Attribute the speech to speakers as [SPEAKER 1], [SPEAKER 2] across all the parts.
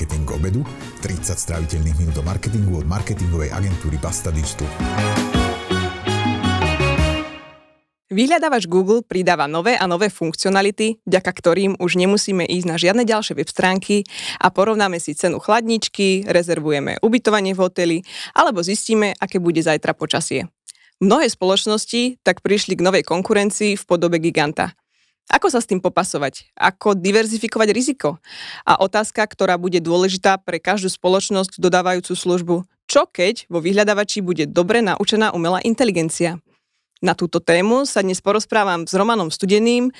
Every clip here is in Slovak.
[SPEAKER 1] Marketing obedu, 30 stráviteľných minút do marketingu od marketingovej agentúry Basta Digital.
[SPEAKER 2] Vyhľadávač Google pridáva nové a nové funkcionality, vďaka ktorým už nemusíme ísť na žiadne ďalšie web stránky a porovnáme si cenu chladničky, rezervujeme ubytovanie v hoteli alebo zistíme, aké bude zajtra počasie. Mnohé spoločnosti tak prišli k novej konkurencii v podobe giganta. Ako sa s tým popasovať? Ako diverzifikovať riziko? A otázka, ktorá bude dôležitá pre každú spoločnosť dodávajúcu službu. Čo keď vo vyhľadávači bude dobre naučená umelá inteligencia? Na túto tému sa dnes porozprávam s Romanom Studeným,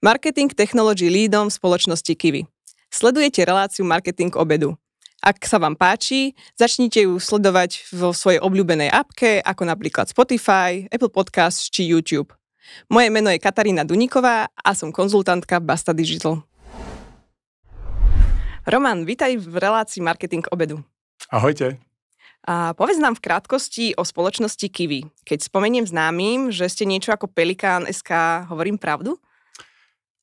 [SPEAKER 2] marketing technology leadom v spoločnosti Kiwi. Sledujete reláciu Marketing obedu. Ak sa vám páči, začnite ju sledovať vo svojej obľúbenej appke, ako napríklad Spotify, Apple Podcast či YouTube. Moje meno je Katarína Duniková a som konzultantka Basta Digital. Roman, vitaj v relácii Marketing obedu. Ahojte. A povedz nám v krátkosti o spoločnosti Kiwi. Keď spomeniem známym, že ste niečo ako Pelikán SK, hovorím pravdu?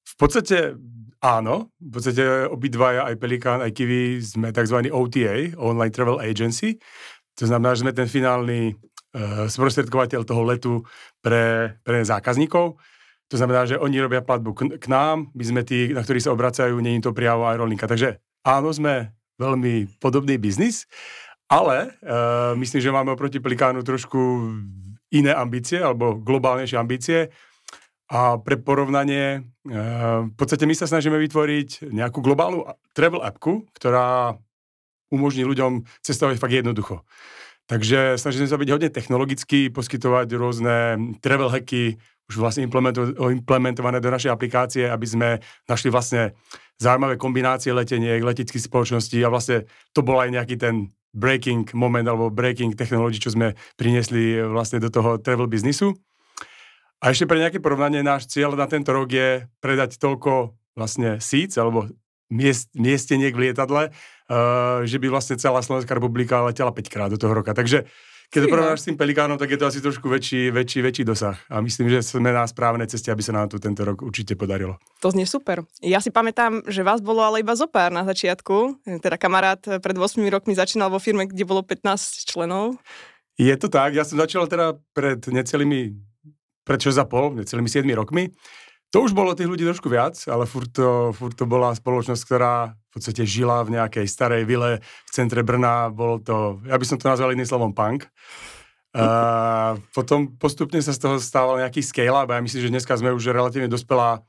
[SPEAKER 1] V podstate áno. V podstate obidvaja, aj Pelikán, aj Kiwi, sme tzv. OTA, Online Travel Agency. To znamená, že sme ten finálny Eh, sprostredkovateľ toho letu pre, pre zákazníkov. To znamená, že oni robia platbu k, k nám, my sme tí, na ktorí sa obracajú, není to priamo aerolinka. Takže áno, sme veľmi podobný biznis, ale e, myslím, že máme oproti Pelikánu trošku iné ambície, alebo globálnejšie ambície. A pre porovnanie, eh, v podstate my sa snažíme vytvoriť nejakú globálnu travel appku, ktorá umožní ľuďom cestovať fakt jednoducho. Takže snažím sa byť hodne technologicky, poskytovať rôzne travel hacky, už vlastne implementované do našej aplikácie, aby sme našli vlastne zaujímavé kombinácie leteniek, leteckých spoločností a vlastne to bol aj nejaký ten breaking moment alebo breaking technology, čo sme priniesli vlastne do toho travel biznisu. A ešte pre nejaké porovnanie, náš cieľ na tento rok je predať toľko vlastne seats alebo miest, miesteniek v lietadle, uh, že by vlastne celá Slovenská republika letela 5 krát do toho roka. Takže keď to porovnáš s tým pelikánom, tak je to asi trošku väčší, väčší, väčší dosah. A myslím, že sme na správnej ceste, aby sa nám to tento rok určite podarilo.
[SPEAKER 2] To znie super. Ja si pamätám, že vás bolo ale iba zo pár na začiatku. Teda kamarát eh, pred 8 rokmi začínal vo firme, kde bolo 15
[SPEAKER 1] členov. Je to tak. Ja som začal teda pred necelými, pred 6,5, necelými 7 rokmi. To už bolo tých ľudí trošku viac, ale furt to, furt to bola spoločnosť, ktorá v podstate žila v nejakej starej vile v centre Brna. Bolo to, ja by som to nazval iným slovom punk. A potom postupne sa z toho stával nejaký scale-up a ja myslím, že dneska sme už relatívne dospelá,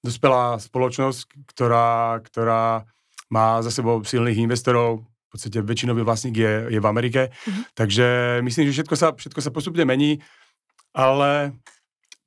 [SPEAKER 1] dospelá spoločnosť, ktorá, ktorá má za sebou silných investorov, v podstate väčšinový vlastník je, je v Amerike. Mm-hmm. Takže myslím, že všetko sa, všetko sa postupne mení, ale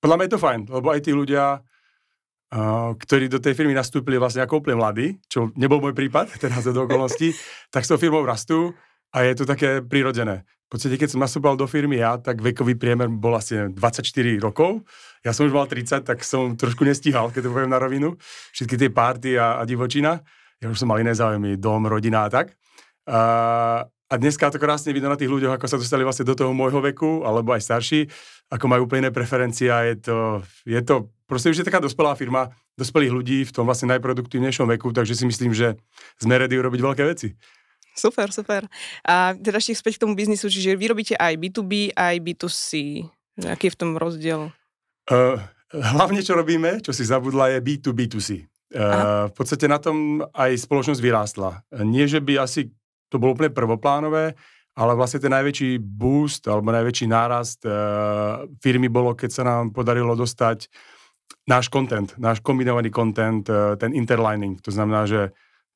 [SPEAKER 1] podľa mňa je to fajn, lebo aj tí ľudia, eh, ktorí do tej firmy nastúpili vlastne ako úplne mladí, čo nebol môj prípad teraz do okolností, tak s tou firmou rastú a je to také prirodzené. V podstate, keď som nastúpal do firmy ja, tak vekový priemer bol asi 24 rokov. Ja som už mal 30, tak som trošku nestíhal, keď to poviem na rovinu. Všetky tie párty a, a divočina. Ja už som mal iné záujmy, dom, rodina a tak. Uh, a dneska to krásne vidno na tých ľuďoch, ako sa dostali vlastne do toho môjho veku, alebo aj starší, ako majú úplne iné preferencie a je to, je to proste už je taká dospelá firma dospelých ľudí v tom vlastne najproduktívnejšom veku, takže si myslím, že sme ready urobiť veľké veci.
[SPEAKER 2] Super, super. A teda ešte späť k tomu biznisu, čiže vyrobíte aj B2B, aj B2C. Aký je v tom rozdiel?
[SPEAKER 1] Uh, hlavne, čo robíme, čo si zabudla, je B2B2C. Uh, v podstate na tom aj spoločnosť vyrástla. Nie, že by asi to bolo úplne prvoplánové, ale vlastne ten najväčší boost alebo najväčší nárast e, firmy bolo, keď sa nám podarilo dostať náš content, náš kombinovaný content, e, ten interlining. To znamená, že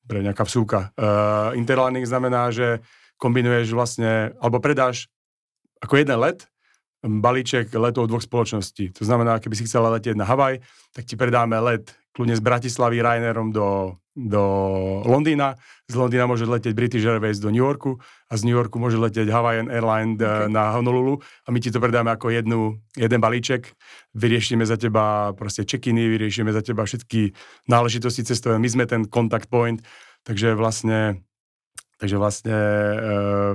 [SPEAKER 1] pre nejaká vsúka. E, interlining znamená, že kombinuješ vlastne, alebo predáš ako jeden let, mm, balíček letov dvoch spoločností. To znamená, keby si chcela letieť na Havaj, tak ti predáme let kľudne z Bratislavy Rainerom do, do Londýna, z Londýna môže letieť British Airways do New Yorku a z New Yorku môže letieť Hawaiian Airlines eh, okay. na Honolulu a my ti to predáme ako jednu, jeden balíček, vyriešime za teba proste check-iny, vyriešime za teba všetky náležitosti cestové, my sme ten contact point, takže vlastne, takže vlastne uh,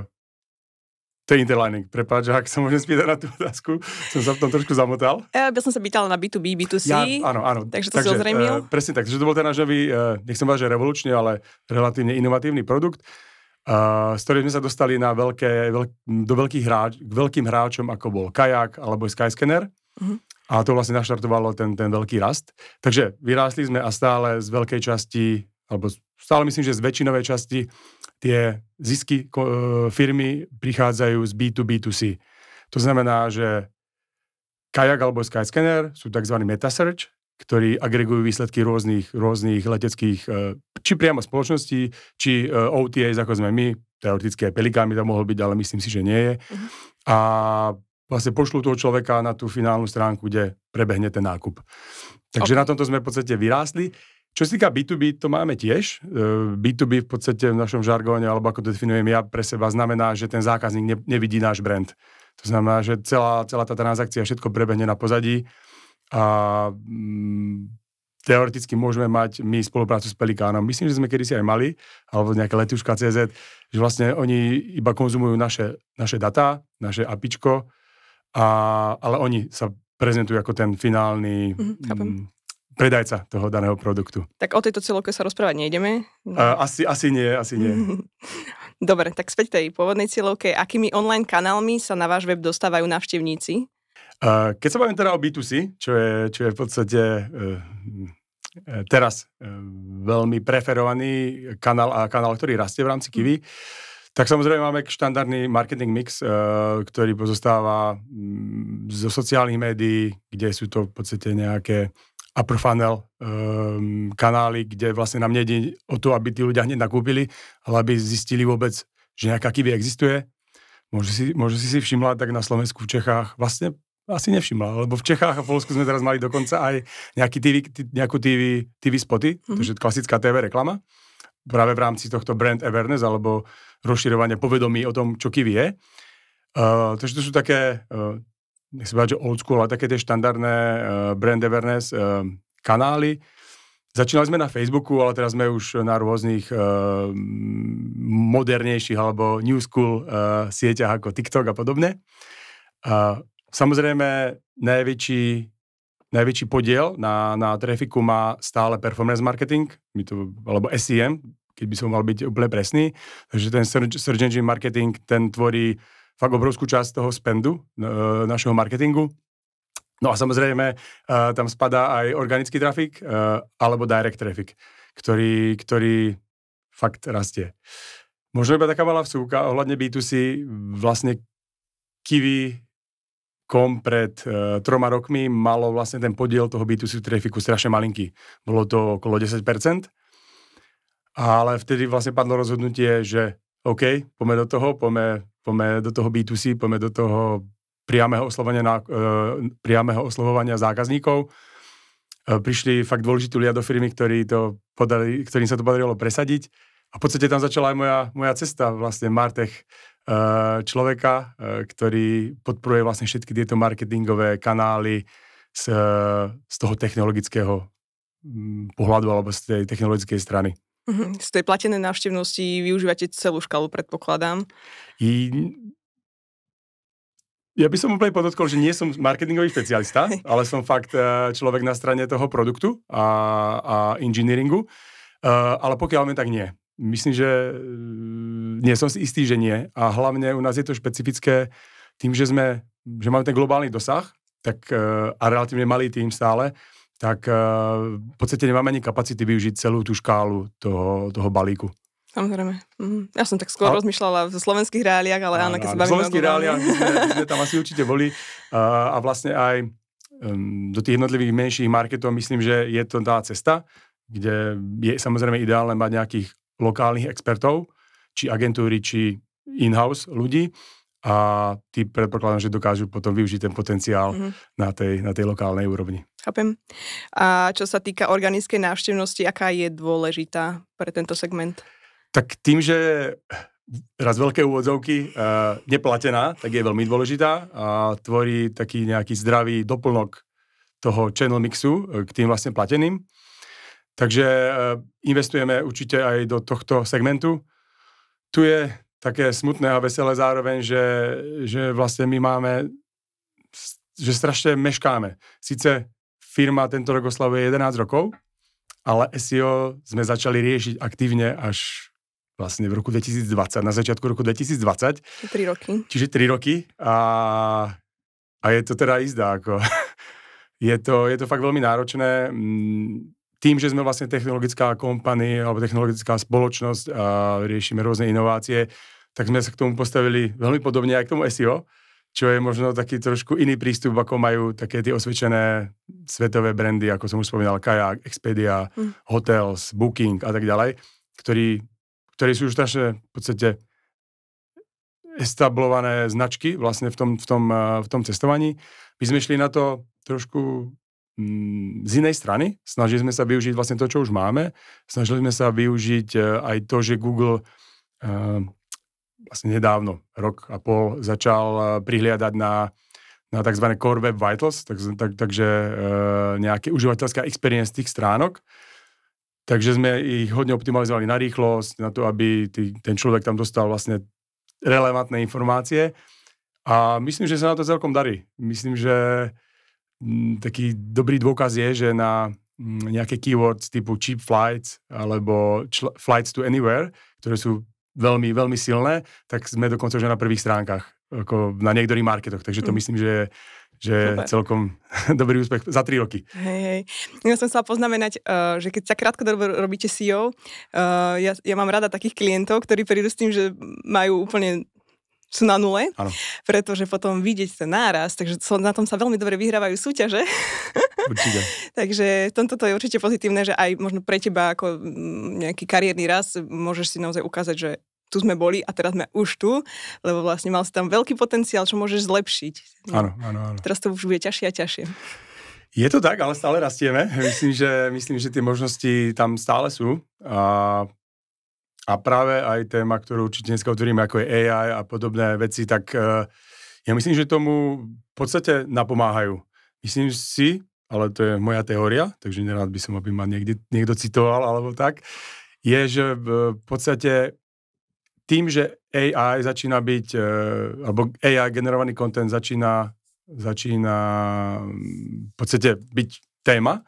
[SPEAKER 1] to je interlining, prepáč, ak sa môžem spýtať na tú otázku, som sa v tom trošku zamotal.
[SPEAKER 2] Ja e, som sa pýtal na B2B, B2C, ja, áno, áno. takže to takže, si ozrejmil. Uh,
[SPEAKER 1] presne tak, že to bol ten náš nový, uh, e, nechcem povedať, že revolučný, ale relatívne inovatívny produkt, uh, s ktorým sme sa dostali na veľké, veľk, do veľkých hráč, k veľkým hráčom, ako bol Kajak alebo Skyscanner. Uh-huh. A to vlastne naštartovalo ten, ten veľký rast. Takže vyrástli sme a stále z veľkej časti, alebo stále myslím, že z väčšinovej časti tie zisky e, firmy prichádzajú z B2B2C. To znamená, že Kajak alebo Skyscanner sú tzv. metasearch, ktorí agregujú výsledky rôznych, rôznych leteckých, e, či priamo spoločností, či e, OTA ako sme my, teoretické pelikán by tam mohol byť, ale myslím si, že nie je. Mhm. A vlastne pošlú toho človeka na tú finálnu stránku, kde prebehne ten nákup. Takže okay. na tomto sme v podstate vyrástli. Čo sa týka B2B, to máme tiež. B2B e, v podstate v našom žargóne, alebo ako to definujem ja pre seba, znamená, že ten zákazník nevidí náš brand. To znamená, že celá, celá tá transakcia všetko prebehne na pozadí a mm, teoreticky môžeme mať my spoluprácu s Pelikánom. Myslím, že sme kedysi aj mali, alebo nejaké letuška CZ, že vlastne oni iba konzumujú naše, naše data, naše apičko, a, ale oni sa prezentujú ako ten finálny mhm, mm, predajca toho daného produktu.
[SPEAKER 2] Tak o tejto celovke sa rozprávať nejdeme? No. Asi, asi
[SPEAKER 1] nie, asi nie.
[SPEAKER 2] Dobre, tak späť tej pôvodnej cieľovke. Akými online kanálmi sa na váš web dostávajú návštevníci?
[SPEAKER 1] Keď sa bavím teda o B2C, čo je, čo je v podstate e, e, teraz e, veľmi preferovaný kanál a kanál, ktorý rastie v rámci Kiwi, tak samozrejme máme štandardný marketing mix, ktorý pozostáva mm, zo sociálnych médií, kde sú to v podstate nejaké upper funnel um, kanály, kde vlastne nám nejde o to, aby tí ľudia hneď nakúpili, ale aby zistili vôbec, že nejaká kivy existuje. Môže si, môže si si všimla, tak na Slovensku, v Čechách, vlastne asi nevšimla, lebo v Čechách a v Polsku sme teraz mali dokonca aj nejaký TV, nejakú TV, TV spoty, mm-hmm. to je mhm. klasická TV reklama, práve v rámci tohto brand awareness alebo rozširovanie povedomí o tom, čo kivy je. Uh, takže to sú také uh, nech sa že old school, ale také tie štandardné uh, brand awareness uh, kanály. Začínali sme na Facebooku, ale teraz sme už na rôznych uh, modernejších alebo new school uh, sieťach ako TikTok a podobne. Uh, samozrejme, najväčší, najväčší podiel na, na trafiku má stále performance marketing, my to, alebo SEM, keď by som mal byť úplne presný. Takže ten search, search engine marketing, ten tvorí fakt obrovskú časť toho spendu e, našeho marketingu. No a samozrejme, e, tam spadá aj organický trafik e, alebo direct trafik, ktorý, ktorý fakt rastie. Možno iba taká malá vsúka ohľadne B2C. Vlastne Kiwi kom pred e, troma rokmi malo vlastne ten podiel toho B2C trafiku strašne malinký. Bolo to okolo 10%. Ale vtedy vlastne padlo rozhodnutie, že OK, poďme do toho, poďme poďme do toho B2C, poďme do toho priamého oslovovania, na, eh, priamého oslovovania zákazníkov. Eh, prišli fakt dôležití ľudia do firmy, ktorí to podali, ktorým sa to podarilo presadiť. A v podstate tam začala aj moja, moja cesta, vlastne Martech eh, človeka, ktorý podporuje vlastne všetky tieto marketingové kanály z, z toho technologického mm, pohľadu alebo z tej technologickej strany. Mhm. Z tej platenej
[SPEAKER 2] návštevnosti využívate celú škálu, predpokladám.
[SPEAKER 1] I... Ja by som úplne podotkol, že nie som marketingový špecialista, ale som fakt eh, človek na strane toho produktu a, a engineeringu. Eh, ale pokiaľ mi tak nie. Myslím, že eh, nie som si istý, že nie. A hlavne u nás je to špecifické tým, že sme, že máme ten globálny dosah tak, a relatívne malý tým stále, tak eh, v podstate nemáme ani kapacity využiť celú tú škálu toho, toho balíku.
[SPEAKER 2] Samozrejme. Mhm. Ja som tak skôr a... rozmýšľala v slovenských reáliách, ale áno, keď sa bavíme o slovenských reáliách, sme,
[SPEAKER 1] sme tam asi určite boli a, a vlastne aj um, do tých jednotlivých menších marketov myslím, že je to tá cesta, kde je samozrejme ideálne mať nejakých lokálnych expertov, či agentúry, či in-house ľudí a tí predpokladám, že dokážu potom využiť ten potenciál mm-hmm. na, tej, na tej lokálnej úrovni.
[SPEAKER 2] Chápem. A čo sa týka organickej návštevnosti, aká je dôležitá pre tento segment?
[SPEAKER 1] Tak tým, že raz veľké úvodzovky, uh, neplatená, tak je veľmi dôležitá a tvorí taký nejaký zdravý doplnok toho channel mixu eh, k tým vlastne plateným. Takže uh, investujeme určite aj do tohto segmentu. Tu je také smutné a veselé zároveň, že, že vlastne my máme, že strašne meškáme. Sice firma tento rok oslavuje 11 rokov, ale SEO sme začali riešiť aktívne až vlastne v roku 2020, na začiatku roku 2020. 3 roky. Čiže 3 roky a, a je to teda izda, ako je to, je to fakt veľmi náročné. Mm, tým, že sme vlastne technologická kompania alebo technologická spoločnosť a riešime rôzne inovácie, tak sme sa k tomu postavili veľmi podobne aj k tomu SEO čo je možno taký trošku iný prístup, ako majú také tie osvedčené svetové brandy, ako som už spomínal, Kajak, Expedia, mm. Hotels, Booking a tak ďalej, ktorí, ktorí sú už naše v podstate establované značky vlastne v tom, v tom, eh, v tom cestovaní. My sme šli na to trošku mm, z inej strany. Snažili sme sa využiť vlastne to, čo už máme. Snažili sme sa využiť eh, aj to, že Google eh, vlastne nedávno, rok a pol, začal eh, prihliadať na, na tzv. Core Web Vitals, tak, tak, takže e, nejaké užívateľská experience tých stránok. Takže sme ich hodne optimalizovali na rýchlosť, na to, aby tý, ten človek tam dostal vlastne relevantné informácie. A myslím, že sa na to celkom darí. Myslím, že mm, taký dobrý dôkaz je, že na mm, nejaké keywords typu cheap flights alebo flights to anywhere, ktoré sú veľmi, veľmi silné, tak sme dokonca už na prvých stránkach, ako na niektorých marketoch. Takže to mm. myslím, že je že Super. celkom dobrý úspech za tri roky.
[SPEAKER 2] Hej, hej. Ja som chcela poznamenať, eh, že keď sa krátko robíte SEO, eh, ja, ja mám rada takých klientov, ktorí prídu s tým, že majú úplne sú na nule, ano. pretože potom vidieť ten náraz, takže na tom sa veľmi dobre vyhrávajú súťaže. Určite. takže tomto to je určite pozitívne, že aj možno pre teba ako mm, nejaký kariérny raz môžeš si naozaj ukázať, že tu sme boli a teraz sme už tu, lebo vlastne mal si tam veľký potenciál, čo môžeš zlepšiť. Áno, áno, áno. Teraz to už bude ťažšie a ťažšie.
[SPEAKER 1] Je to tak, ale stále rastieme. Myslím, že, myslím, že tie možnosti tam stále sú. A a práve aj téma, ktorú určite dneska otvoríme, ako je AI a podobné veci, tak e, ja myslím, že tomu v podstate napomáhajú. Myslím si, ale to je moja teória, takže nerád by som, aby ma niekde, niekto citoval alebo tak, je, že v podstate tým, že AI začína byť, e, alebo AI generovaný kontent začína, začína mm, v podstate byť téma,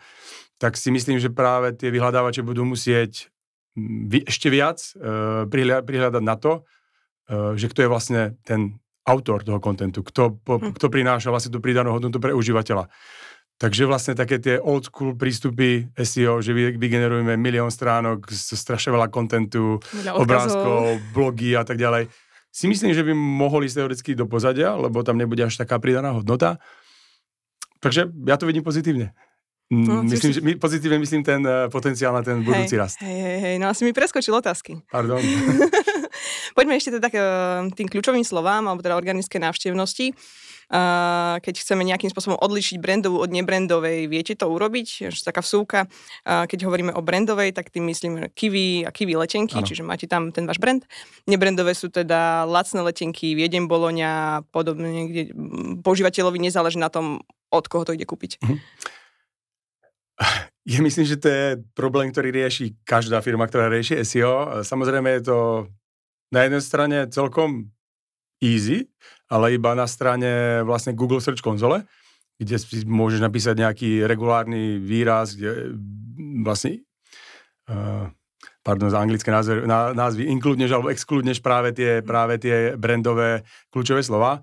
[SPEAKER 1] tak si myslím, že práve tie vyhľadávače budú musieť ešte viac eh, prihľadať na to, eh, že kto je vlastne ten autor toho kontentu, kto, hm. kto prináša vlastne tú pridanú hodnotu pre užívateľa. Takže vlastne také tie old school prístupy SEO, že vygenerujeme milión stránok, strašne veľa kontentu, obrázkov, blogy a tak ďalej, si myslím, že by mohol ísť teoreticky do pozadia, lebo tam nebude až taká pridaná hodnota. Takže ja to vidím pozitívne. No, myslím, že, my pozitívne myslím ten uh, potenciál na ten budúci hej, rast.
[SPEAKER 2] Hej, hej, hej, no asi mi preskočil otázky. Pardon. Poďme ešte teda k eh, tým kľúčovým slovám, alebo teda organické návštevnosti. Uh, keď chceme nejakým spôsobom odlišiť brandovú od nebrandovej, viete to urobiť? Že taká vsúka, uh, keď hovoríme o brandovej, tak tým myslím kiwi a kiwi letenky, ano. čiže máte tam ten váš brand. Nebrandové sú teda lacné letenky, Viedem, Boloňa, podobne, kde mm, používateľovi nezáleží na tom, od koho to ide kúpiť. Mhm.
[SPEAKER 1] Ja myslím, že to je problém, ktorý rieši každá firma, ktorá rieši SEO. Samozrejme je to na jednej strane celkom easy, ale iba na strane vlastne Google Search konzole, kde si môžeš napísať nejaký regulárny výraz, kde mm, vlastne uh, pardon, za anglické názvy, názvy inkludneš alebo exkludneš práve tie, práve tie brandové kľúčové slova.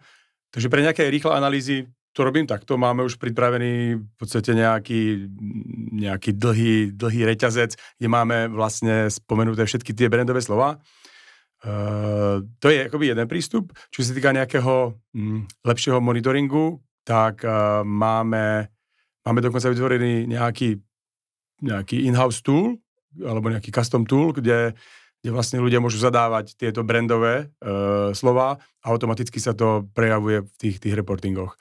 [SPEAKER 1] Takže pre nejaké rýchle analýzy to robím takto. Máme už pripravený v podstate nejaký, nejaký dlhý, dlhý reťazec, kde máme vlastne spomenuté všetky tie brandové slova. Uh, to je akoby jeden prístup. Čo sa týka nejakého mm, lepšieho monitoringu, tak uh, máme, máme dokonca vytvorený nejaký, nejaký in-house tool, alebo nejaký custom tool, kde uh, kde vlastne ľudia môžu zadávať tieto brandové e, slova a automaticky sa to prejavuje v tých, tých reportingoch.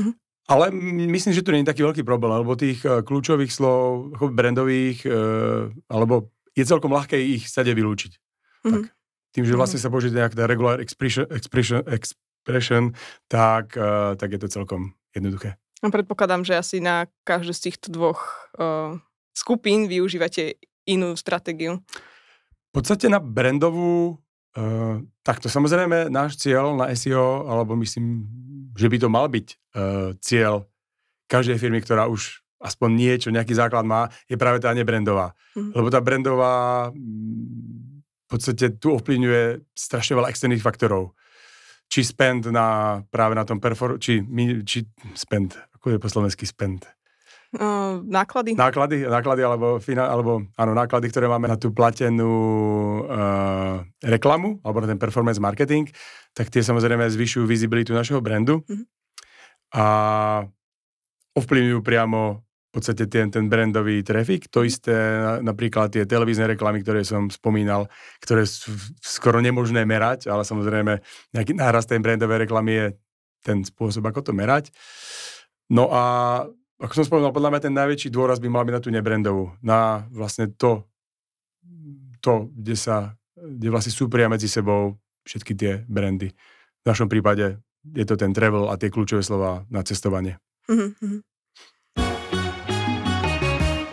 [SPEAKER 1] Uh-huh. Ale myslím, že to nie je taký veľký problém, lebo tých e, kľúčových slov, brandových, e, alebo je celkom ľahké ich stade vylúčiť. Uh-huh. Tak, tým, že vlastne mhm. sa použije nejaká regular expression, expression, expression tak, e, tak je to celkom jednoduché.
[SPEAKER 2] A no, predpokladám, že asi na každú z týchto dvoch e, skupín využívate inú stratégiu
[SPEAKER 1] podstate na brandovú, uh, eh, takto samozrejme náš cieľ na SEO, alebo myslím, že by to mal byť uh, eh, cieľ každej firmy, ktorá už aspoň niečo, nejaký základ má, je práve tá nebrandová. Mhm. Mm. Lebo tá brandová v podstate tu ovplyvňuje strašne veľa externých faktorov. Či spend na, práve na tom perform... či, či spend, ako je po slovensky spend? Uh, náklady? Náklady, náklady alebo, fina, alebo áno, náklady, ktoré máme na tú platenú uh, reklamu alebo na ten performance marketing, tak tie samozrejme zvyšujú vizibilitu našeho brandu uh-huh. a ovplyvňujú priamo v podstate ten, ten brandový trafik. To mhm. isté napríklad tie televízne reklamy, ktoré som spomínal, ktoré sú skoro nemožné merať, ale samozrejme nejaký nárast tej brandovej reklamy je ten spôsob, ako to merať. No a ako som spomínal, podľa mňa ten najväčší dôraz by mal byť na tú nebrandovú, na vlastne to, to, kde sa, kde vlastne pria medzi sebou všetky tie brandy. V našom prípade je to ten travel a tie kľúčové slova na cestovanie. Mm-hmm.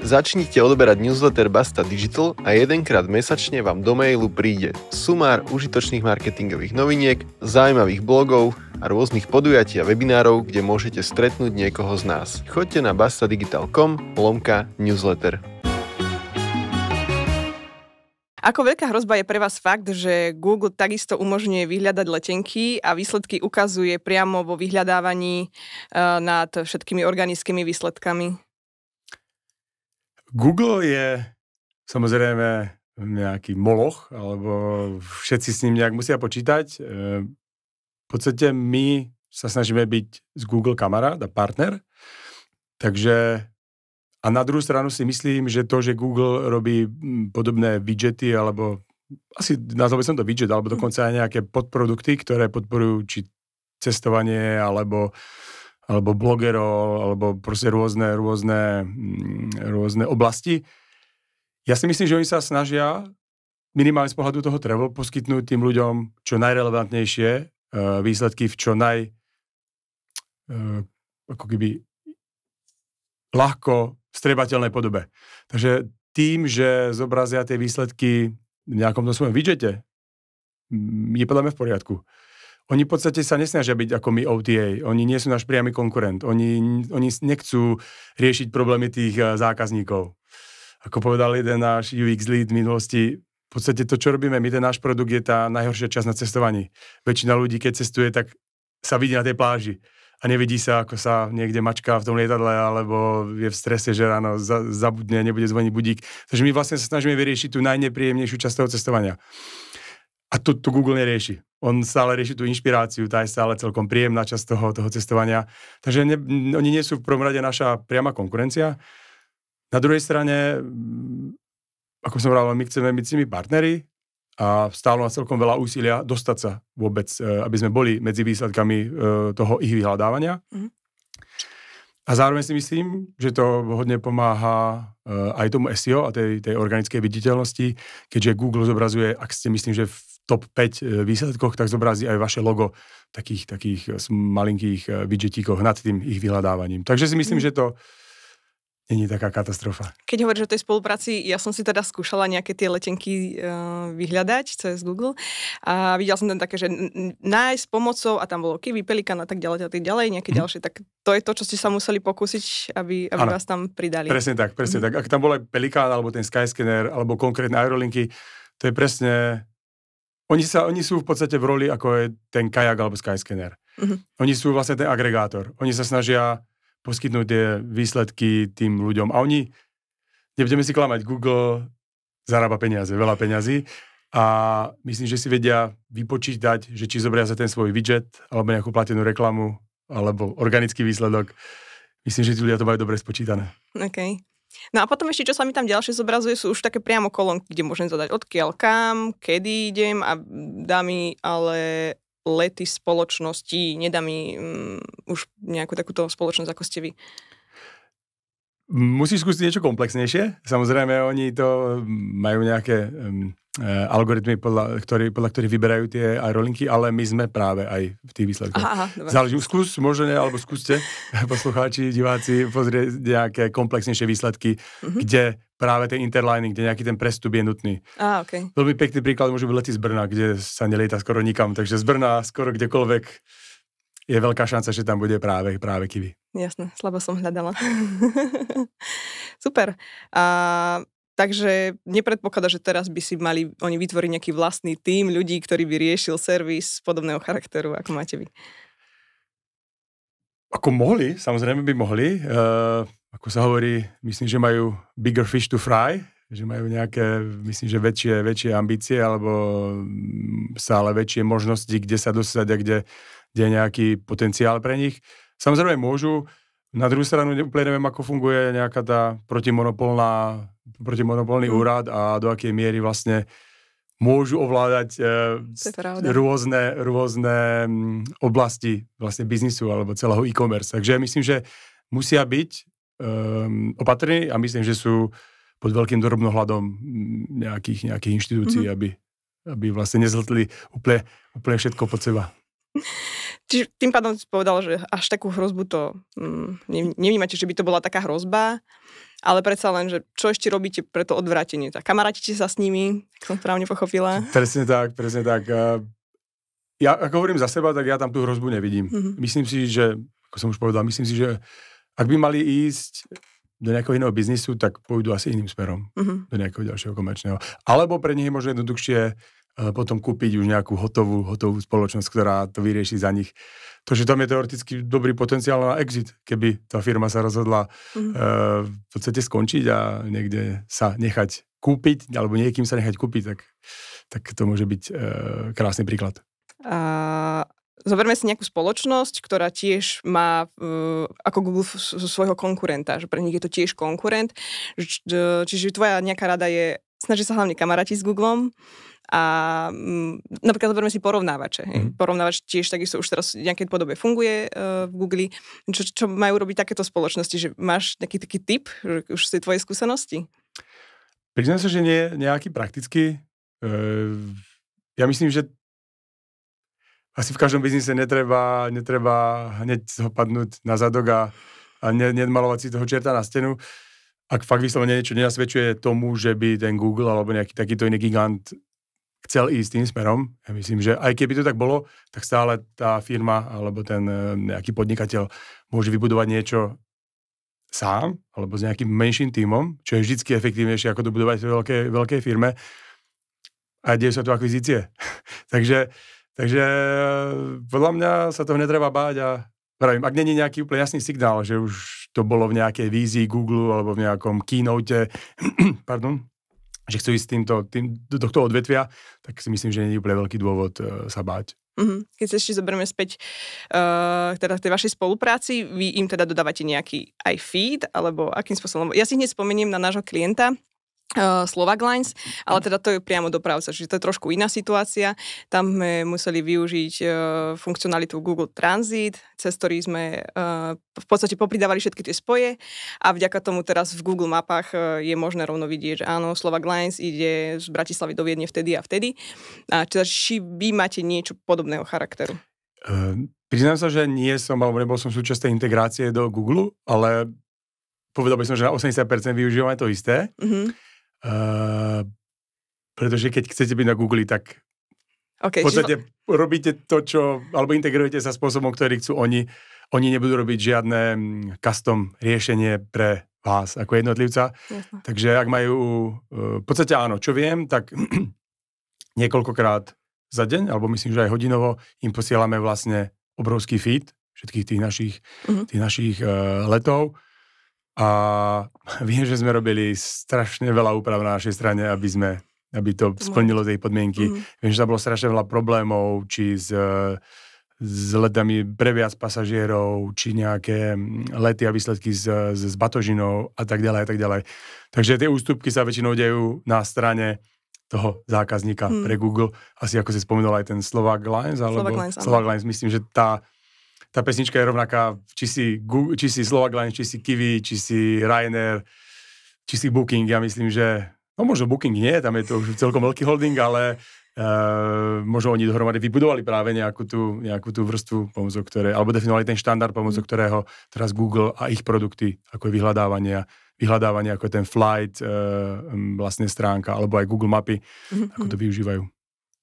[SPEAKER 1] Začnite odberať newsletter Basta Digital a jedenkrát mesačne
[SPEAKER 2] vám do mailu príde sumár užitočných marketingových noviniek, zaujímavých blogov a rôznych podujatí a webinárov, kde môžete stretnúť niekoho z nás. Choďte na bastadigital.com lomka newsletter. Ako veľká hrozba je pre vás fakt, že Google takisto umožňuje vyhľadať letenky a výsledky ukazuje priamo vo vyhľadávaní eh, nad všetkými organickými výsledkami?
[SPEAKER 1] Google je samozrejme nejaký moloch, alebo všetci s ním nejak musia počítať. Ehm, v podstate my sa snažíme byť z Google kamarát a partner, takže a na druhú stranu si myslím, že to, že Google robí hm, podobné widgety, alebo asi nazval by som to widget, alebo dokonca aj nejaké podprodukty, ktoré podporujú či cestovanie, alebo uh, alebo blogerov, alebo proste rôzne, rôzne, mm, rôzne oblasti. Ja si myslím, že oni sa snažia minimálne z pohľadu toho travel poskytnúť tým ľuďom čo najrelevantnejšie eh, výsledky v čo naj eh, ako keby ľahko strebateľnej podobe. Takže tým, že zobrazia tie výsledky v nejakom tom svojom widgete, mm, je podľa mňa v poriadku. Oni v podstate sa nesnažia byť ako my OTA. Oni nie sú náš priamy konkurent. Oni, oni nechcú riešiť problémy tých eh, zákazníkov. Ako povedal jeden náš UX lead v minulosti, v podstate to, čo robíme my, ten náš produkt je tá najhoršia časť na cestovaní. Väčšina ľudí, keď cestuje, tak sa vidí na tej pláži a nevidí sa, ako sa niekde mačka v tom lietadle, alebo je v strese, že ráno za, zabudne, nebude zvoniť budík. Takže my vlastne sa snažíme vyriešiť tú najnepríjemnejšiu časť toho cestovania. A to, to Google nerieši. On stále rieši tú inšpiráciu, tá je stále celkom príjemná časť toho, toho cestovania. Takže ne, oni nie sú v prvom rade naša priama konkurencia. Na druhej strane, mm, ako som hovoril, my chceme byť s nimi partnery, a stálo nás celkom veľa úsilia dostať sa vôbec, e, aby sme boli medzi výsledkami e, toho ich vyhľadávania. Mm-hmm. A zároveň si myslím, že to hodne pomáha e, aj tomu SEO a tej, tej organickej viditeľnosti, keďže Google zobrazuje, ak ste myslím, že v top 5 e, výsledkoch, tak zobrazí aj vaše logo v takých, takých e, malinkých e, widgetíkoch nad tým ich vyhľadávaním. Takže si myslím, mhm. že to není taká katastrofa.
[SPEAKER 2] Keď hovoríš o tej spolupráci, ja som si teda skúšala nejaké tie letenky vyhľadať cez Google a videl som tam také, že nájsť pomocou a tam bolo kiwi, pelikan a tak ďalej a tak ďalej, nejaké hm. ďalšie, tak to je to, čo ste sa museli pokúsiť, aby, aby ano. vás tam pridali. Presne
[SPEAKER 1] tak, presne hm. tak. Ak tam bol aj Pelikan alebo ten Skyscanner alebo konkrétne aerolinky, to je presne oni, sa, oni sú v podstate v roli, ako je ten kajak alebo skyscanner. Uh-huh. Oni sú vlastne ten agregátor. Oni sa snažia poskytnúť tie výsledky tým ľuďom. A oni, nebudeme si klamať, Google zarába peniaze, veľa peniazy. a myslím, že si vedia vypočítať, že či zobrazia ten svoj widget alebo nejakú platenú reklamu alebo organický výsledok. Myslím, že tí ľudia to majú dobre spočítané.
[SPEAKER 2] OK. No a potom ešte, čo sa mi tam ďalšie zobrazuje, sú už také priamo kolónky, kde môžem zadať odkiaľ kam, kedy idem a dá mi ale lety spoločnosti, nedá mi um, už nejakú takúto spoločnosť, ako ste vy.
[SPEAKER 1] Musíš skúsiť niečo komplexnejšie. Samozrejme, oni to mm, majú nejaké um, Eh, algoritmy, podľa, ktorý, podľa ktorých vyberajú tie aerolinky, ale my sme práve aj v tých výsledkoch. Aha, dobre. Záleží, skús, možno ne, alebo skúste, poslucháči, diváci, pozrieť nejaké komplexnejšie výsledky, mm-hmm. kde práve ten interlining, kde nejaký ten prestup je nutný. Ah, okay. Veľmi pekný príklad môže byť lety z Brna, kde sa nelieta skoro nikam, takže z Brna skoro kdekoľvek je veľká šanca, že tam bude práve, práve kivy.
[SPEAKER 2] Jasné, slabo som hľadala. Super. A Takže nepredpokladá, že teraz by si mali oni vytvoriť nejaký vlastný tím ľudí, ktorý by riešil servis podobného charakteru, ako máte vy.
[SPEAKER 1] Ako mohli, samozrejme by mohli. E, ako sa hovorí, myslím, že majú bigger fish to fry, že majú nejaké, myslím, že väčšie, väčšie ambície alebo mm, stále väčšie možnosti, kde sa dostať a kde, kde je nejaký potenciál pre nich. Samozrejme môžu, na druhú stranu úplne neviem, ako funguje nejaká tá protimonopolná protimonopolný mm. úrad a do akej miery vlastne môžu ovládať e, rôzne, rôzne mm, oblasti vlastne biznisu alebo celého e-commerce. Takže myslím, že musia byť e, opatrní a myslím, že sú pod veľkým drobnohľadom mm, nejakých, nejakých inštitúcií, mm-hmm. aby, aby vlastne nezltli úplne, úplne všetko pod seba.
[SPEAKER 2] Čiže tým pádom si povedal, že až takú hrozbu to mm, nevnímate, že by to bola taká hrozba ale predsa len, že čo ešte robíte pre to odvrátenie? Tak kamarátite sa s nimi, ak som správne pochopila.
[SPEAKER 1] Presne tak, presne tak. Ja, ako hovorím za seba, tak ja tam tú hrozbu nevidím. Mm-hmm. Myslím si, že, ako som už povedal, myslím si, že ak by mali ísť do nejakého iného biznisu, tak pôjdu asi iným smerom, mm-hmm. do nejakého ďalšieho komerčného. Alebo pre nich je možno jednoduchšie E, potom kúpiť už nejakú hotovú, hotovú spoločnosť, ktorá to vyrieši za nich. že tam je teoreticky dobrý potenciál na exit, keby tá firma sa rozhodla mm-hmm. uh, v podstate skončiť a niekde sa nechať kúpiť, alebo niekým sa nechať kúpiť, tak, tak to môže byť uh, krásny príklad.
[SPEAKER 2] A zoberme si nejakú spoločnosť, ktorá tiež má uh, ako Google svojho konkurenta, že pre nich je to tiež konkurent. Čiže tvoja nejaká rada je, snaží sa hlavne kamaráti s Googlem, a mm, napríklad zoberme si porovnávače. Mm. Porovnávač tiež takisto už teraz v nejakej podobe funguje e, v Google. Čo, čo majú robiť takéto spoločnosti? Že máš nejaký taký typ už z tvoje tvojej skúsenosti?
[SPEAKER 1] Priznám sa, že nie, nejaký prakticky. E, ja myslím, že asi v každom biznise netreba, netreba hneď ho padnúť na zadok a, a nedmalovať si toho čerta na stenu. Ak fakt vyslovene niečo nenasvedčuje tomu, že by ten Google alebo nejaký takýto iný gigant chcel ísť tým smerom. Ja myslím, že aj keby to tak bolo, tak stále tá firma alebo ten eh, nejaký podnikateľ môže vybudovať niečo sám alebo s nejakým menším tímom, čo je vždy efektívnejšie, ako to budovať v veľkej, veľkej firme. A deje sa tu akvizície. takže, takže eh, podľa mňa sa toho netreba báť a pravím, ak není nejaký úplne jasný signál, že už to bolo v nejakej vízii Google alebo v nejakom keynote, pardon, že chcú ísť týmto, tým, do tohto odvetvia, tak si myslím, že nie je úplne veľký dôvod uh, sa báť.
[SPEAKER 2] Mm-hmm. Keď sa ešte zoberieme späť uh, teda v tej vašej spolupráci, vy im teda dodávate nejaký aj feed, alebo akým spôsobom? Ja si hneď spomeniem na nášho klienta, Slovak Lines, ale teda to je priamo dopravca, čiže to je trošku iná situácia. Tam sme museli využiť uh, funkcionalitu Google Transit, cez ktorý sme uh, v podstate popridávali všetky tie spoje a vďaka tomu teraz v Google mapách uh, je možné rovno vidieť, že áno, Slovak Lines ide z Bratislavy do Viedne vtedy a vtedy. A teda či vy máte niečo podobného charakteru?
[SPEAKER 1] Priznám sa, že nie som, alebo nebol som súčasť tej integrácie do Google, ale povedal by som, že na 80% využívame to isté. Uh-huh. Uh, pretože keď chcete byť na Google, tak okay, v podstate čiže... robíte to, čo, alebo integrujete sa spôsobom, ktorý chcú oni. Oni nebudú robiť žiadne mm, custom riešenie pre vás ako jednotlivca. Jasne. Takže ak majú, e, v podstate áno, čo viem, tak niekoľkokrát za deň, alebo myslím, že aj hodinovo, im posielame vlastne obrovský feed všetkých tých našich, uh-huh. tých našich uh, letov a viem, že sme robili strašne veľa úprav na našej strane, aby sme aby to splnilo tej podmienky. Mm. Viem, že tam bolo strašne veľa problémov, či s, e, s letami pre viac pasažierov, či nejaké mm, lety a výsledky s, s batožinou a tak ďalej a tak ďalej. Takže tie ústupky sa väčšinou dejú na strane toho zákazníka mm. pre Google. Asi ako si spomínal aj ten Slovak Lines, alebo Slovak Lines, Slovak Lines myslím, že tá tá pesnička je rovnaká, či si, Google, či si Slovak Line, či si Kiwi, či si Ryanair, či si Booking. Ja myslím, že, no možno Booking nie, tam je to už celkom veľký holding, ale Uh, možno oni dohromady vybudovali práve nejakú tú, nejakú tú vrstvu pomocou ktoré, alebo definovali ten štandard pomocou mhm. ktorého teraz Google a ich produkty, ako je vyhľadávanie, vyhľadávanie ako je ten flight, uh, vlastne stránka, alebo aj Google mapy, mhm, ako to mhm. využívajú.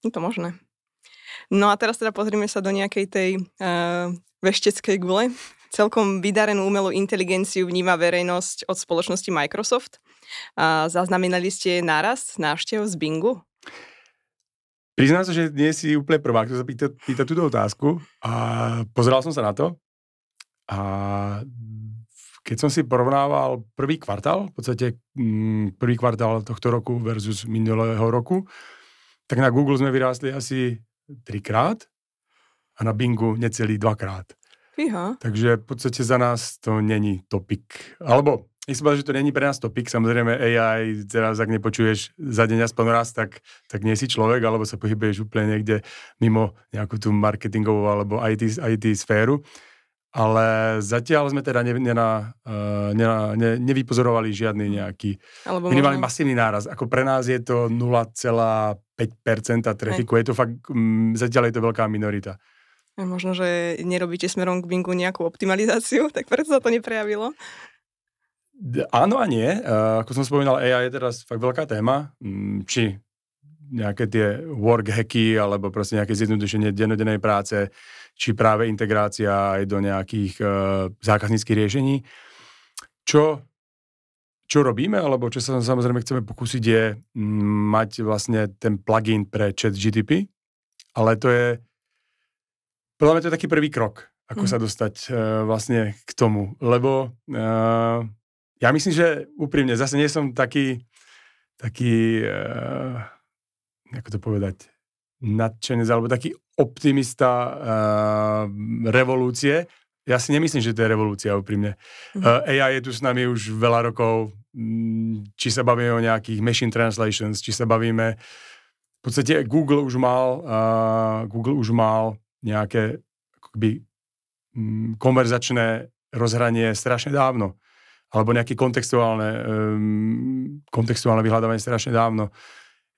[SPEAKER 2] Je to možné. No a teraz teda pozrieme sa do nejakej tej uh, vešteckej gule. Celkom vydarenú umelú inteligenciu vníma verejnosť od spoločnosti Microsoft. Uh, zaznamenali ste náraz návštev z Bingu?
[SPEAKER 1] Priznám sa, že nie si úplne prvá, kto sa pýta, pýta túto otázku. A pozeral som sa na to. A keď som si porovnával prvý kvartál, v podstate mm, prvý kvartál tohto roku versus minulého roku, tak na Google sme vyrástli asi trikrát a na bingu necelý dvakrát. Fíha. Takže v podstate za nás to není topik. Alebo, nech som že to není pre nás topik. Samozrejme AI, teraz ak nepočuješ za deň aspoň raz, tak, tak nie si človek, alebo sa pohybuješ úplne niekde mimo nejakú tú marketingovú alebo IT, IT sféru ale zatiaľ sme teda ne, eh, nevypozorovali žiadny mhm. nejaký Alebo minimálny možno... masívny náraz. Ako pre nás je to 0,5% trafiku, je to fakt, mm, zatiaľ je to veľká minorita.
[SPEAKER 2] A možno, že nerobíte smerom k Bingu nejakú optimalizáciu, tak preto sa to neprejavilo.
[SPEAKER 1] Áno a nie. Eh, ako som spomínal, AI je teraz fakt veľká téma. Mm, či nejaké tie hacky alebo proste nejaké zjednodušenie denodenej práce, či práve integrácia aj do nejakých e, zákazníckých riešení. Čo, čo robíme, alebo čo sa samozrejme chceme pokúsiť je mm, mať vlastne ten plugin pre chat GDP, ale to je, podľa mňa to je taký prvý krok, ako mm. sa dostať e, vlastne k tomu, lebo e, ja myslím, že úprimne, zase nie som taký, taký e, ako to povedať, nadšenec alebo taký optimista uh, revolúcie. Ja si nemyslím, že to je revolúcia úprimne. Uh, mhm. eh, AI je tu s nami už veľa rokov, mm, či sa bavíme o nejakých machine translations, či sa bavíme... V podstate Google už mal, uh, Google už mal nejaké akoby, um, mm, konverzačné rozhranie strašne dávno. Alebo nejaké kontextuálne, um, kontextuálne vyhľadávanie strašne dávno. Uh,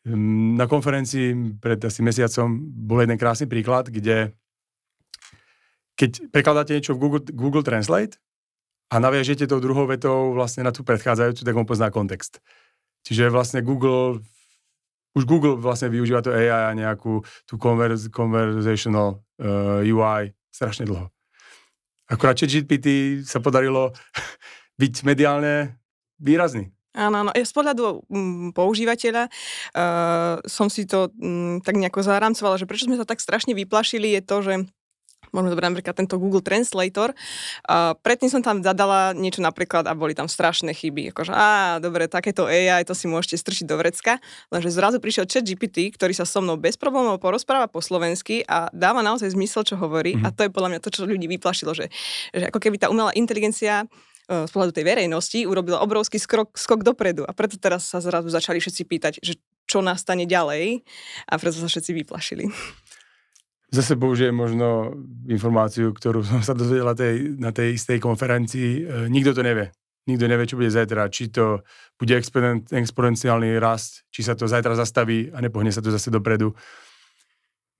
[SPEAKER 1] Hm, na konferencii pred asi mesiacom bol jeden krásny príklad, kde keď prekladáte niečo v Google, Google Translate a naviažete tou druhou vetou vlastne na tú predchádzajúcu, tak on pozná kontext. Čiže vlastne Google, už Google vlastne využíva to AI a nejakú tú convers, conversational uh, eh, UI strašne dlho. Akurát GPT sa podarilo byť mediálne výrazný.
[SPEAKER 2] Áno, áno. Ja z pohľadu mm, používateľa uh, som si to um, tak nejako zarámcovala, že prečo sme sa tak strašne vyplašili, je to, že môžeme zobrať napríklad tento Google Translator. Uh, predtým som tam zadala niečo napríklad a boli tam strašné chyby. Akože, á, dobre, takéto AI, to si môžete strčiť do vrecka. Lenže zrazu prišiel chat GPT, ktorý sa so mnou bez problémov porozpráva po slovensky a dáva naozaj zmysel, čo hovorí. Mm-hmm. A to je podľa mňa to, čo ľudí vyplašilo, že, že ako keby tá umelá inteligencia Eh, z pohľadu tej verejnosti urobila obrovský skrok, skok dopredu a preto teraz sa zrazu začali všetci pýtať, že čo nastane ďalej a preto sa všetci vyplašili.
[SPEAKER 1] Zase použijem možno informáciu, ktorú som sa dozvedel na tej, na tej istej konferencii, eh, nikto to nevie. Nikto nevie, čo bude zajtra, či to bude exponenciálny rast, či sa to zajtra zastaví a nepohne sa to zase dopredu.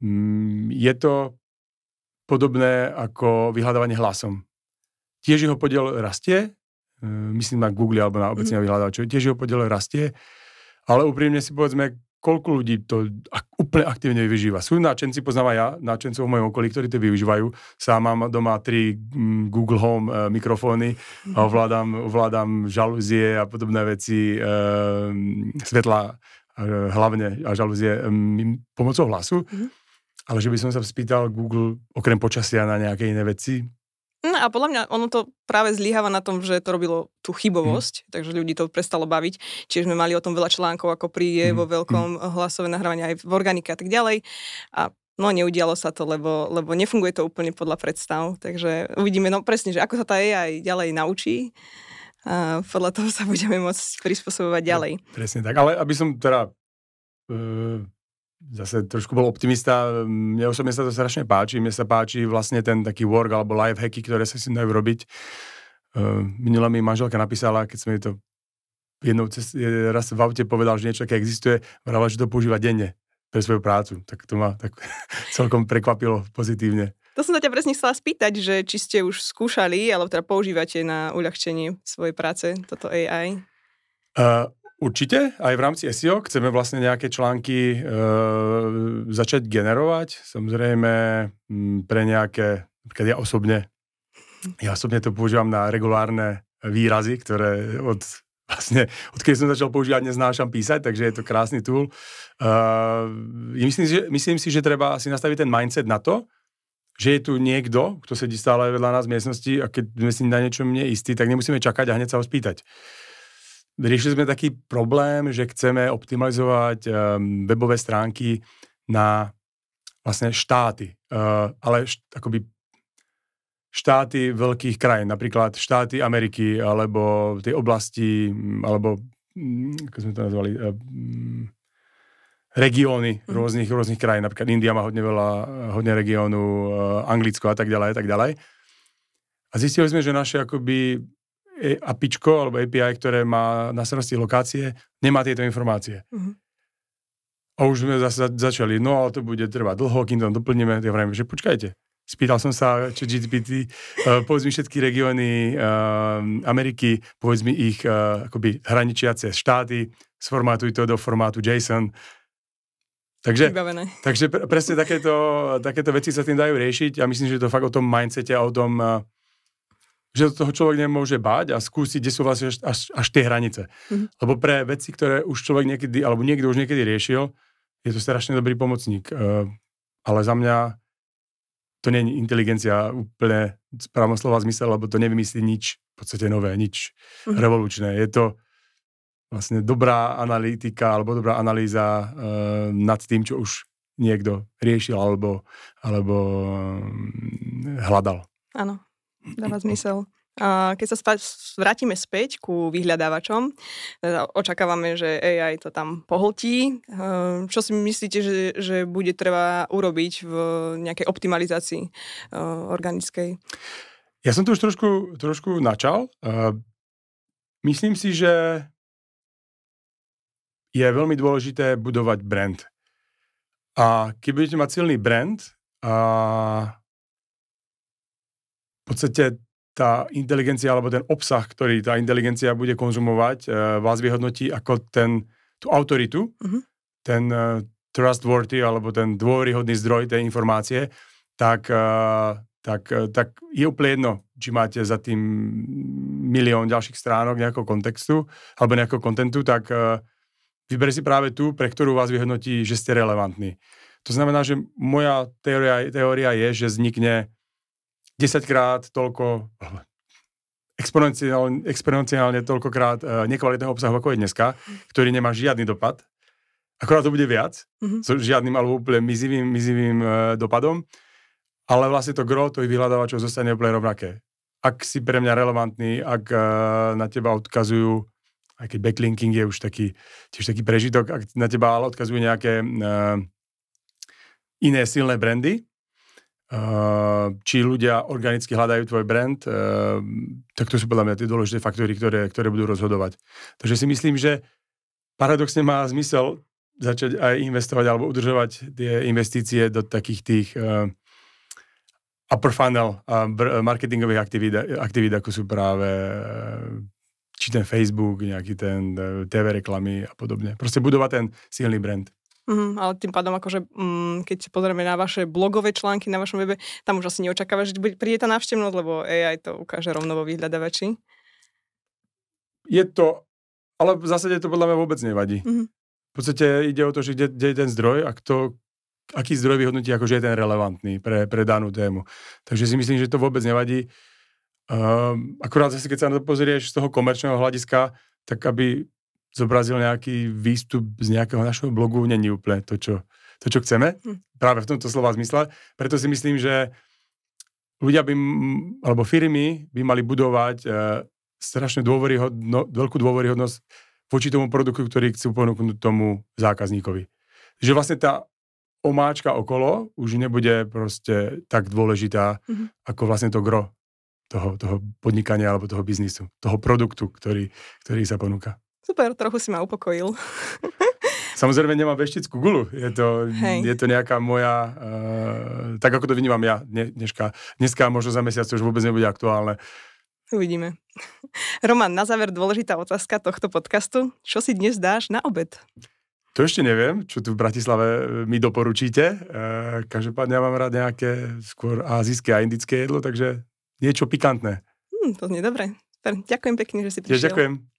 [SPEAKER 1] Mm, je to podobné ako vyhľadávanie hlasom. Tiež jeho podiel rastie, ehm, myslím na Google alebo na mhm. obecne vyhľadávačov, tiež jeho podiel rastie, ale úprimne si povedzme, koľko ľudí to úplne aktívne využíva. Sú náčenci, poznám aj ja, náčencov v mojom okolí, ktorí to využívajú. Sám mám doma tri mm, Google Home eh, mikrofóny a mhm. ovládam, ovládam žalúzie a podobné veci, e, svetla eh, hlavne a žalúzie mm, pomocou hlasu. Mm-hmm. Ale že by som sa spýtal Google, okrem počasia na nejaké iné veci,
[SPEAKER 2] No a podľa mňa ono to práve zlyháva na tom, že to robilo tú chybovosť, mm. takže ľudí to prestalo baviť. Čiže sme mali o tom veľa článkov, ako príde mm. vo mhm. veľkom mm. hlasové nahrávanie aj v organike a tak ďalej. A no neudialo sa to, lebo, lebo nefunguje to úplne podľa predstav. Takže uvidíme no presne, že ako sa tá aj ďalej naučí. A podľa toho sa budeme môcť prispôsobovať ďalej. No,
[SPEAKER 1] presne tak, ale aby som teda e, zase trošku bol optimista. Mne osobne sa to strašne páči. Mne sa páči vlastne ten taký work alebo life hacky, ktoré sa si dajú robiť. Ehm, Minula mi manželka napísala, keď sme to jednou cest, raz v aute povedal, že niečo také existuje, vrala, že to používa denne pre svoju prácu. Tak to ma tak celkom prekvapilo pozitívne.
[SPEAKER 2] To som sa ťa presne chcela spýtať, že či ste už skúšali, alebo teda používate na uľahčenie svojej práce toto AI?
[SPEAKER 1] Uh, ehm, Určite, aj v rámci SEO chceme vlastne nejaké články e, začať generovať, samozrejme pre nejaké, keď ja osobne, ja osobne to používam na regulárne výrazy, ktoré od vlastne, odkedy som začal používať, neznášam písať, takže je to krásny tool. E, myslím, že, myslím si, že treba si nastaviť ten mindset na to, že je tu niekto, kto sedí stále vedľa nás v miestnosti a keď sme si na niečom neistí, tak nemusíme čakať a hneď sa ho spýtať riešili sme taký problém, že chceme optimalizovať um, webové stránky na vlastne štáty, uh, ale št, akoby štáty veľkých krajín, napríklad štáty Ameriky, alebo tie oblasti, mm, alebo mm, ako sme to nazvali, eh, mm, regióny mhm. rôznych, rôznych krajín, napríklad India má hodne veľa, eh, hodne regiónu, uh, Anglicko a tak ďalej, a tak ďalej. A zistili sme, že naše akoby APIčko alebo API, ktoré má na starosti lokácie, nemá tieto informácie. Mm-hmm. A už sme zase začali, no ale to bude trvať dlho, kým tam doplníme. Ja vravím, že počkajte. Spýtal som sa, či GDPT, uh, povedz mi všetky regióny uh, Ameriky, povedz mi ich uh, akoby hraničiace štáty, sformátuj to do formátu JSON. Takže, Vybavené. takže presne takéto, takéto veci sa tým dajú riešiť a myslím, že to fakt o tom mindsete a o tom uh, že toho človek nemôže báť a skúsiť, kde sú vlastne až, až, až tie hranice. Mm-hmm. Lebo pre veci, ktoré už človek niekedy, alebo niekto už niekedy riešil, je to strašne dobrý pomocník. Uh, ale za mňa to nie je inteligencia úplne správno slova zmysel, lebo to nevymyslí nič v podstate nové, nič mm-hmm. revolučné. Je to vlastne dobrá analytika alebo dobrá analýza uh, nad tým, čo už niekto riešil alebo, alebo ehm, hľadal.
[SPEAKER 2] Áno, dáva zmysel. A keď sa vrátime späť ku vyhľadávačom, teda očakávame, že AI to tam pohltí. Ehm, čo si myslíte, že, že bude treba urobiť v nejakej optimalizácii ehm, organickej?
[SPEAKER 1] Ja som to už trošku, trošku načal. Ehm, myslím si, že je veľmi dôležité budovať brand. A keď budete mať silný brand, a podstate tá inteligencia alebo ten obsah, ktorý tá inteligencia bude konzumovať, eh, vás vyhodnotí ako ten, tú autoritu, uh-huh. ten uh, trustworthy alebo ten dôveryhodný zdroj tej informácie, tak, eh, tak, tak je úplne jedno, či máte za tým milión ďalších stránok nejakého kontextu alebo nejakého kontentu, tak uh, vyber si práve tú, pre ktorú vás vyhodnotí, že ste relevantní. To znamená, že moja teória, teória je, že vznikne 10krát toľko exponenciálne, exponenciálne toľkokrát eh, nekvalitného obsahu, ako je dneska, mhm. ktorý nemá žiadny dopad. Akorát to bude viac, mm-hmm. s žiadnym alebo úplne mizivým, mizivým eh, dopadom, ale vlastne to gro tých vyhľadávačov zostane úplne rovnaké. Ak si pre mňa relevantný, ak eh, na teba odkazujú, aj keď backlinking je už taký, tiež taký prežitok, ak na teba ale odkazujú nejaké iné silné brandy, Ehm, či ľudia organicky hľadajú tvoj brand, ehm, tak to sú podľa mňa tie dôležité faktory, ktoré, ktoré budú rozhodovať. Takže si myslím, že paradoxne má zmysel začať aj investovať alebo udržovať tie investície do takých tých ehm, upper funnel marketingových aktivít, aktivít ako sú práve či ten Facebook, nejaký ten TV reklamy a podobne. Proste budovať ten silný brand.
[SPEAKER 2] Mm, ale tým pádom, akože, mm, keď si pozrieme na vaše blogové články na vašom webe, tam už asi neočakávaš, že príde tá návštevnosť, lebo AI to ukáže rovno vo vyhľadávači.
[SPEAKER 1] Je to, ale v zásade to podľa mňa vôbec nevadí. Mm-hmm. V podstate ide o to, že kde, kde je ten zdroj a kto, aký zdroj vyhodnotí, akože je ten relevantný pre, pre danú tému. Takže si myslím, že to vôbec nevadí. Um, akurát zase, keď sa na to pozrieš z toho komerčného hľadiska, tak aby zobrazil nejaký výstup z nejakého našho blogu, není úplne to, čo, to, čo chceme. Hm. Práve v tomto slova zmysle. Preto si myslím, že ľudia by, alebo firmy by mali budovať e, strašne dôveryhodno, veľkú dôveryhodnosť voči tomu produktu, ktorý chcú ponúknuť tomu zákazníkovi. Že vlastne tá omáčka okolo už nebude proste tak dôležitá, mm-hmm. ako vlastne to gro toho, toho podnikania alebo toho biznisu, toho produktu, ktorý, ktorý sa ponúka.
[SPEAKER 2] Super, trochu si ma upokojil.
[SPEAKER 1] Samozrejme nemám veštickú gulu. Je to, je to nejaká moja, uh, tak ako to vnímam ja dne, dneška. Dneska možno za mesiac to už vôbec nebude aktuálne.
[SPEAKER 2] Uvidíme. Roman, na záver dôležitá otázka tohto podcastu. Čo si dnes dáš na obed?
[SPEAKER 1] To ešte neviem, čo tu v Bratislave eh, mi doporučíte. E, každopádne ja mám rád nejaké skôr azijské a indické jedlo, takže niečo pikantné.
[SPEAKER 2] Hmm, to znie dobre. Ďakujem pekne, že si prišiel. Ja ďakujem.